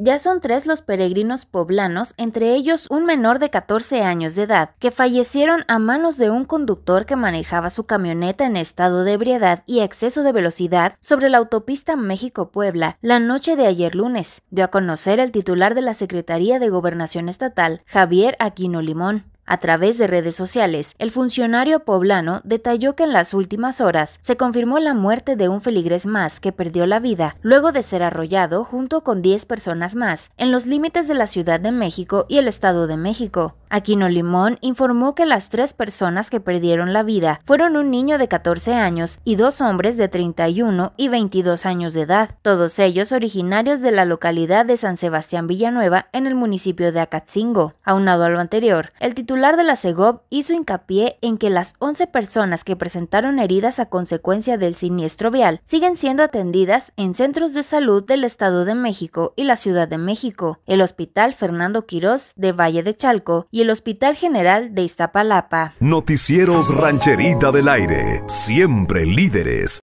Ya son tres los peregrinos poblanos, entre ellos un menor de 14 años de edad, que fallecieron a manos de un conductor que manejaba su camioneta en estado de ebriedad y exceso de velocidad sobre la autopista México-Puebla la noche de ayer lunes, dio a conocer el titular de la Secretaría de Gobernación Estatal, Javier Aquino Limón. A través de redes sociales, el funcionario poblano detalló que en las últimas horas se confirmó la muerte de un feligres más que perdió la vida luego de ser arrollado junto con 10 personas más en los límites de la Ciudad de México y el Estado de México. Aquino Limón informó que las tres personas que perdieron la vida fueron un niño de 14 años y dos hombres de 31 y 22 años de edad, todos ellos originarios de la localidad de San Sebastián Villanueva en el municipio de Acatzingo. Aunado a lo anterior, el titular de la CEGOP hizo hincapié en que las 11 personas que presentaron heridas a consecuencia del siniestro vial siguen siendo atendidas en centros de salud del Estado de México y la Ciudad de México, el Hospital Fernando Quirós de Valle de Chalco y y el Hospital General de Iztapalapa. Noticieros Rancherita del Aire, siempre líderes.